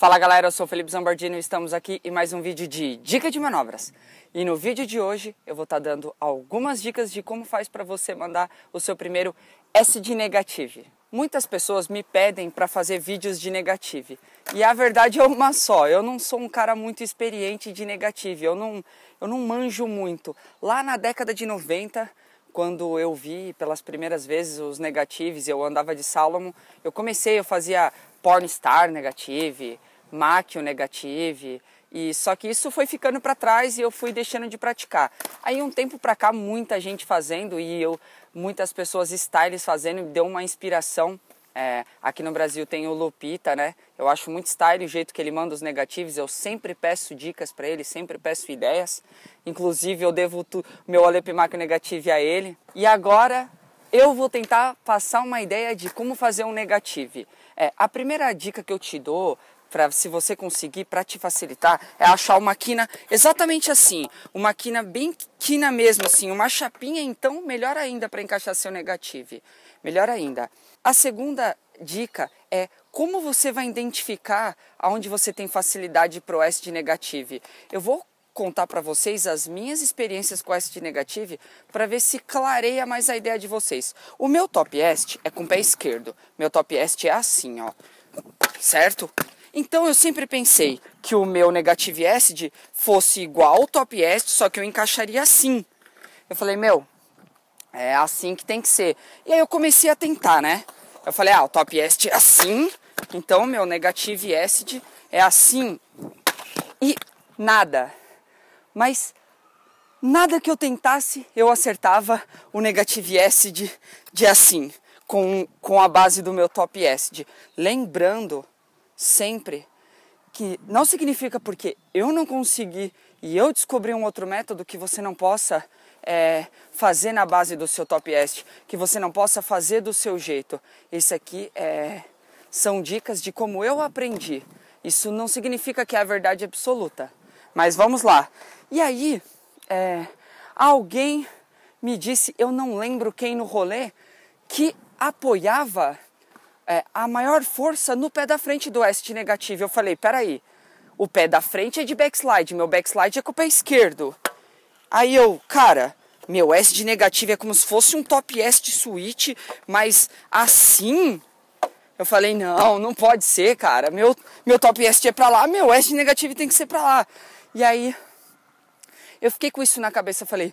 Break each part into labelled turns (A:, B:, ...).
A: Fala galera, eu sou Felipe Zambardino e estamos aqui em mais um vídeo de Dica de Manobras. E no vídeo de hoje eu vou estar tá dando algumas dicas de como faz para você mandar o seu primeiro S de negative. Muitas pessoas me pedem para fazer vídeos de negative. E a verdade é uma só, eu não sou um cara muito experiente de negative, eu não, eu não manjo muito. Lá na década de 90, quando eu vi pelas primeiras vezes os negatives, eu andava de Salomon, eu comecei, eu fazia porn star negative, Mac, o Negative, e só que isso foi ficando para trás e eu fui deixando de praticar. Aí um tempo para cá muita gente fazendo e eu muitas pessoas styles fazendo deu uma inspiração. É, aqui no Brasil tem o Lupita, né? Eu acho muito style o jeito que ele manda os negativos. Eu sempre peço dicas para ele, sempre peço ideias. Inclusive eu devo tu, meu Alepimac negativo a ele. E agora eu vou tentar passar uma ideia de como fazer um negativo. É, a primeira dica que eu te dou para se você conseguir, para te facilitar, é achar uma quina exatamente assim, uma quina bem quina mesmo assim, uma chapinha, então melhor ainda para encaixar seu negativo. Melhor ainda. A segunda dica é como você vai identificar aonde você tem facilidade para o S de negativo. Eu vou contar para vocês as minhas experiências com S de negativo para ver se clareia mais a ideia de vocês. O meu top est é com o pé esquerdo. Meu top est é assim, ó. Certo? Então eu sempre pensei que o meu negative acid fosse igual ao top acid, só que eu encaixaria assim. Eu falei, meu, é assim que tem que ser. E aí eu comecei a tentar, né? Eu falei, ah, o top acid é assim, então meu negative acid é assim. E nada. Mas nada que eu tentasse, eu acertava o negative acid de assim, com, com a base do meu top acid. Lembrando sempre, que não significa porque eu não consegui e eu descobri um outro método que você não possa é, fazer na base do seu top est, que você não possa fazer do seu jeito. Esse aqui é, são dicas de como eu aprendi. Isso não significa que é a verdade absoluta, mas vamos lá. E aí, é, alguém me disse, eu não lembro quem no rolê, que apoiava a maior força no pé da frente do S de negativo. Eu falei, peraí, o pé da frente é de backslide, meu backslide é com o pé esquerdo. Aí eu, cara, meu S de negativo é como se fosse um top S de suíte, mas assim. Eu falei, não, não pode ser, cara. Meu, meu top S é pra lá, meu S de negativo tem que ser pra lá. E aí, eu fiquei com isso na cabeça. Eu falei,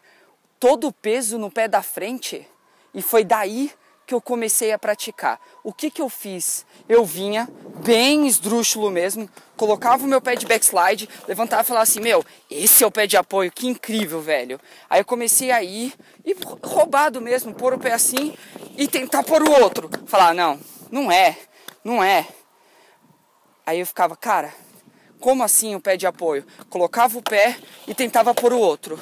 A: todo o peso no pé da frente. E foi daí que eu comecei a praticar. O que, que eu fiz? Eu vinha bem esdrúxulo mesmo, colocava o meu pé de backslide, levantava e falava assim: Meu, esse é o pé de apoio, que incrível, velho. Aí eu comecei a ir, e roubado mesmo, pôr o pé assim e tentar pôr o outro. Falar: Não, não é, não é. Aí eu ficava, cara, como assim o pé de apoio? Colocava o pé e tentava pôr o outro.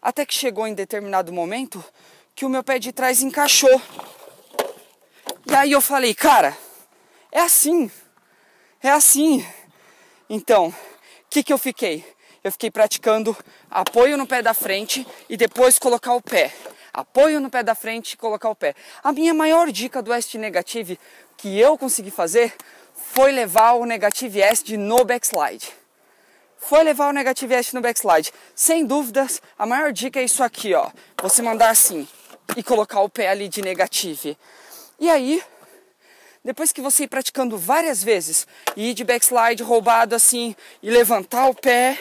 A: Até que chegou em determinado momento que o meu pé de trás encaixou daí eu falei, cara, é assim, é assim. Então, o que, que eu fiquei? Eu fiquei praticando apoio no pé da frente e depois colocar o pé. Apoio no pé da frente e colocar o pé. A minha maior dica do S Negative que eu consegui fazer foi levar o Negative S de no backslide. Foi levar o Negative S no backslide. Sem dúvidas, a maior dica é isso aqui, ó. Você mandar assim e colocar o pé ali de negative. E aí, depois que você ir praticando várias vezes e ir de backslide roubado assim e levantar o pé,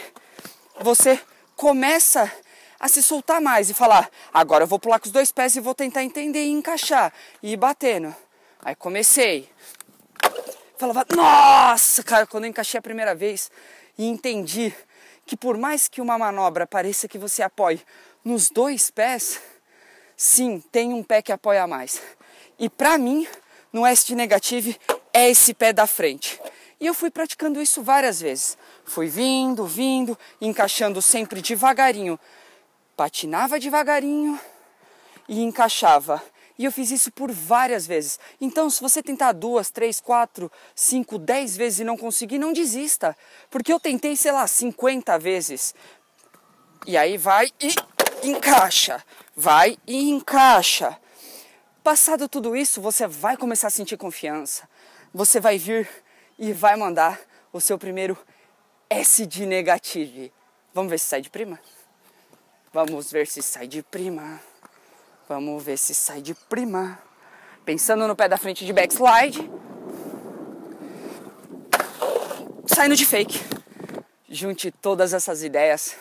A: você começa a se soltar mais e falar: agora eu vou pular com os dois pés e vou tentar entender e encaixar e ir batendo. Aí comecei. Falava: nossa, cara, quando eu encaixei a primeira vez e entendi que por mais que uma manobra pareça que você apoie nos dois pés, sim, tem um pé que apoia mais. E para mim, no SD Negative é esse pé da frente. E eu fui praticando isso várias vezes. Fui vindo, vindo, encaixando sempre devagarinho. Patinava devagarinho e encaixava. E eu fiz isso por várias vezes. Então, se você tentar duas, três, quatro, cinco, dez vezes e não conseguir, não desista. Porque eu tentei, sei lá, 50 vezes. E aí vai e encaixa. Vai e encaixa. Passado tudo isso, você vai começar a sentir confiança. Você vai vir e vai mandar o seu primeiro S de negative. Vamos ver se sai de prima? Vamos ver se sai de prima. Vamos ver se sai de prima. Pensando no pé da frente de backslide. Saindo de fake. Junte todas essas ideias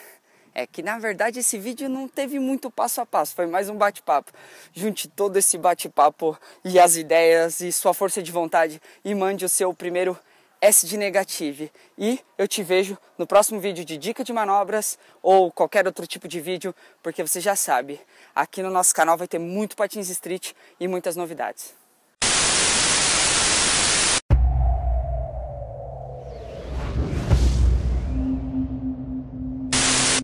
A: é que na verdade esse vídeo não teve muito passo a passo, foi mais um bate-papo. Junte todo esse bate-papo e as ideias e sua força de vontade e mande o seu primeiro S de negative. E eu te vejo no próximo vídeo de dica de manobras ou qualquer outro tipo de vídeo, porque você já sabe, aqui no nosso canal vai ter muito patins street e muitas novidades.